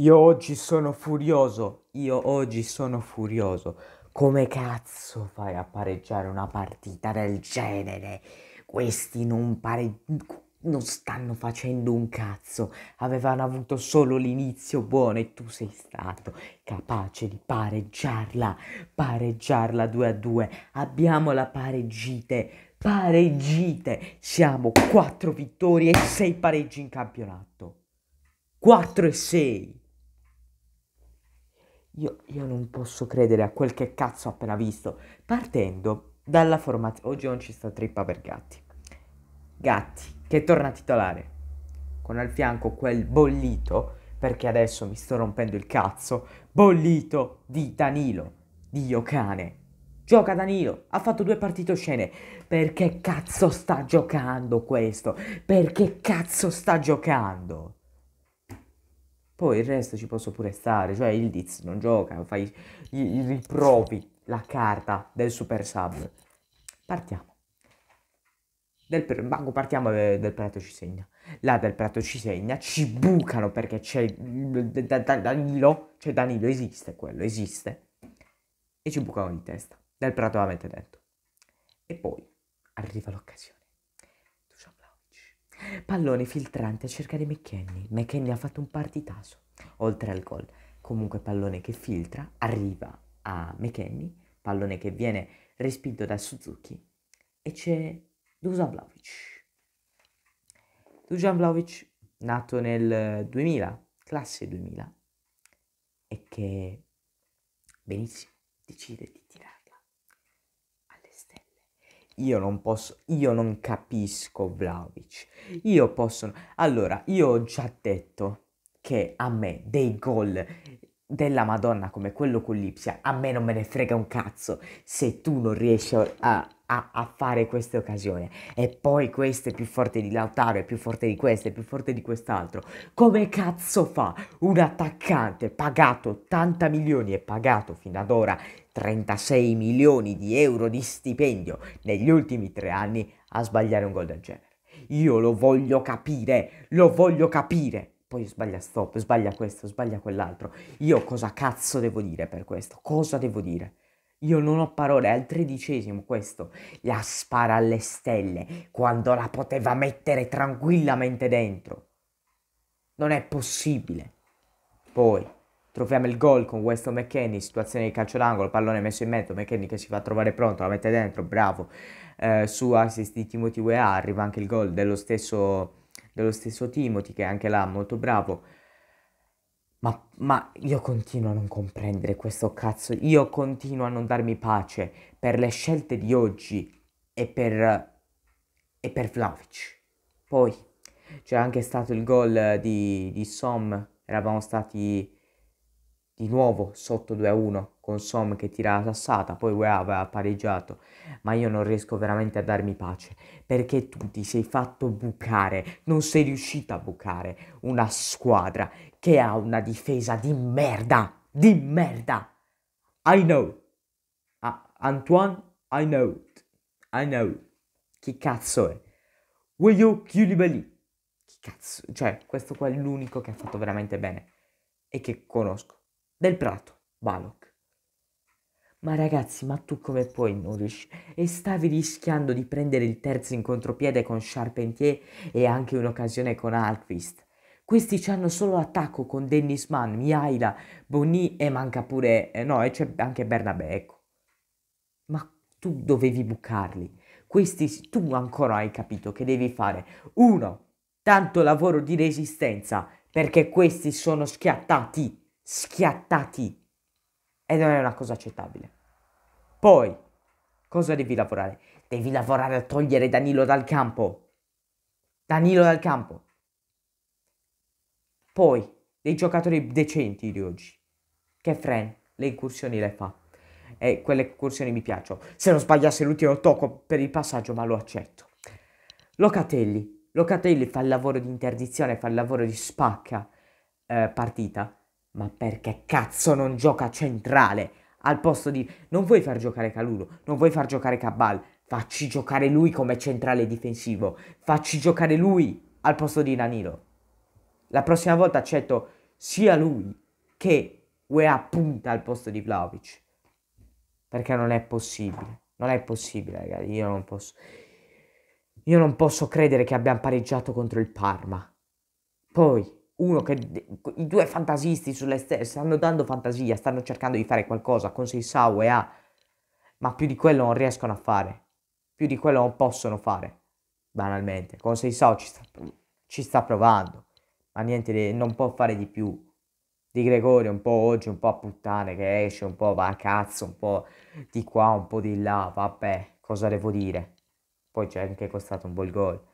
Io oggi sono furioso, io oggi sono furioso. Come cazzo fai a pareggiare una partita del genere? Questi non pare... non stanno facendo un cazzo. Avevano avuto solo l'inizio buono e tu sei stato capace di pareggiarla. Pareggiarla 2 a 2. Abbiamo la pareggite. Pareggite. Siamo 4 vittorie e 6 pareggi in campionato. 4 e 6. Io, io, non posso credere a quel che cazzo ho appena visto. Partendo dalla formazione... Oggi non ci sta trippa per Gatti. Gatti, che torna titolare. Con al fianco quel bollito, perché adesso mi sto rompendo il cazzo, bollito di Danilo. Dio cane. Gioca Danilo, ha fatto due partite scene. Perché cazzo sta giocando questo? Perché cazzo sta giocando? Poi il resto ci posso pure stare, cioè il Diz non gioca, fai i riprovi la carta del Super Sub. Partiamo. Del banco partiamo eh, del prato ci segna. Là del prato ci segna, ci bucano perché c'è Danilo, cioè Danilo esiste quello, esiste. E ci bucano di testa. Del prato la mette dentro. E poi arriva l'occasione. Pallone filtrante a cercare McKenny. McKenny ha fatto un partitaso, oltre al gol. Comunque pallone che filtra, arriva a McKenny, pallone che viene respinto da Suzuki e c'è Dusan Vlaovic. Dusan Vlaovic, nato nel 2000, classe 2000, e che benissimo decide di tirare io non posso, io non capisco Vlaovic. Io posso, allora, io ho già detto che a me dei gol della Madonna come quello con l'Ipsia, a me non me ne frega un cazzo se tu non riesci a, a, a fare queste occasioni. E poi questo è più forte di Lautaro, è più forte di questo, è più forte di quest'altro. Come cazzo fa un attaccante pagato 80 milioni e pagato fino ad ora 36 milioni di euro di stipendio negli ultimi tre anni a sbagliare un gol del genere? Io lo voglio capire, lo voglio capire poi sbaglia stop, sbaglia questo, sbaglia quell'altro. Io cosa cazzo devo dire per questo? Cosa devo dire? Io non ho parole, è al tredicesimo questo la spara alle stelle quando la poteva mettere tranquillamente dentro. Non è possibile. Poi troviamo il gol con questo McKennie, situazione di calcio d'angolo, pallone messo in mezzo, McKennie che si fa trovare pronto, la mette dentro, bravo. Eh, su assist di Timothy Weah arriva anche il gol dello stesso dello stesso Timothy, che è anche là molto bravo. Ma, ma, io continuo a non comprendere questo cazzo, io continuo a non darmi pace per le scelte di oggi e per, e per Vlaovic. Poi c'è anche stato il gol di, di Som, eravamo stati di nuovo sotto 2-1 con Som che tira la sassata, poi UEA aveva pareggiato, ma io non riesco veramente a darmi pace, perché tu ti sei fatto bucare, non sei riuscito a bucare una squadra che ha una difesa di merda, di merda. I know. Ah, Antoine, I know. I know. Chi cazzo è? Weyo Koulibaly. Chi cazzo? Cioè, questo qua è l'unico che ha fatto veramente bene e che conosco del prato, Balok. Ma ragazzi, ma tu come puoi Nourish? E stavi rischiando di prendere il terzo in contropiede con Charpentier e anche un'occasione con Alquist. Questi ci hanno solo attacco con Dennis Mann, Miaila, Bonny e manca pure... Eh, no, e c'è anche Bernabé, ecco. Ma tu dovevi bucarli. Questi tu ancora hai capito che devi fare. Uno, tanto lavoro di resistenza, perché questi sono schiattati schiattati e non è una cosa accettabile. Poi, cosa devi lavorare? Devi lavorare a togliere Danilo dal campo. Danilo dal campo. Poi, dei giocatori decenti di oggi. Che Fren le incursioni le fa. E quelle incursioni mi piacciono. Se non sbagliasse l'ultimo tocco per il passaggio, ma lo accetto. Locatelli. Locatelli fa il lavoro di interdizione, fa il lavoro di spacca eh, partita ma perché cazzo non gioca centrale? Al posto di... Non vuoi far giocare Calulu, non vuoi far giocare Cabal, facci giocare lui come centrale difensivo, facci giocare lui al posto di Danilo. La prossima volta accetto sia lui che UEA punta al posto di Vlaovic. Perché non è possibile. Non è possibile, ragazzi. Io non posso... Io non posso credere che abbiamo pareggiato contro il Parma. Poi, uno che i due fantasisti sulle stelle stanno dando fantasia, stanno cercando di fare qualcosa con Seisau e A, ma più di quello non riescono a fare, più di quello non possono fare, banalmente. Con Seisau ci sta, ci sta provando, ma niente, non può fare di più. Di Gregorio un po' oggi, un po' a puttane che esce, un po' va a cazzo, un po' di qua, un po' di là, vabbè, cosa devo dire? Poi c'è anche costato un bel gol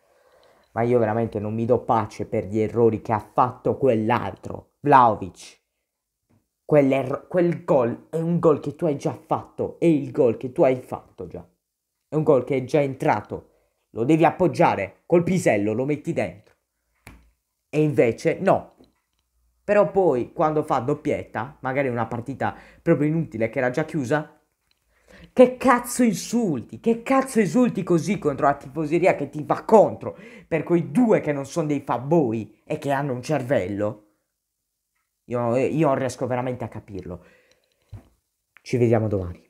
ma io veramente non mi do pace per gli errori che ha fatto quell'altro, Vlaovic. quel gol è un gol che tu hai già fatto, è il gol che tu hai fatto già. È un gol che è già entrato, lo devi appoggiare col pisello, lo metti dentro. E invece no. Però poi quando fa doppietta, magari una partita proprio inutile che era già chiusa, che cazzo insulti? Che cazzo insulti così contro la tifoseria che ti va contro per quei due che non sono dei fabboi e che hanno un cervello? Io, io non riesco veramente a capirlo. Ci vediamo domani.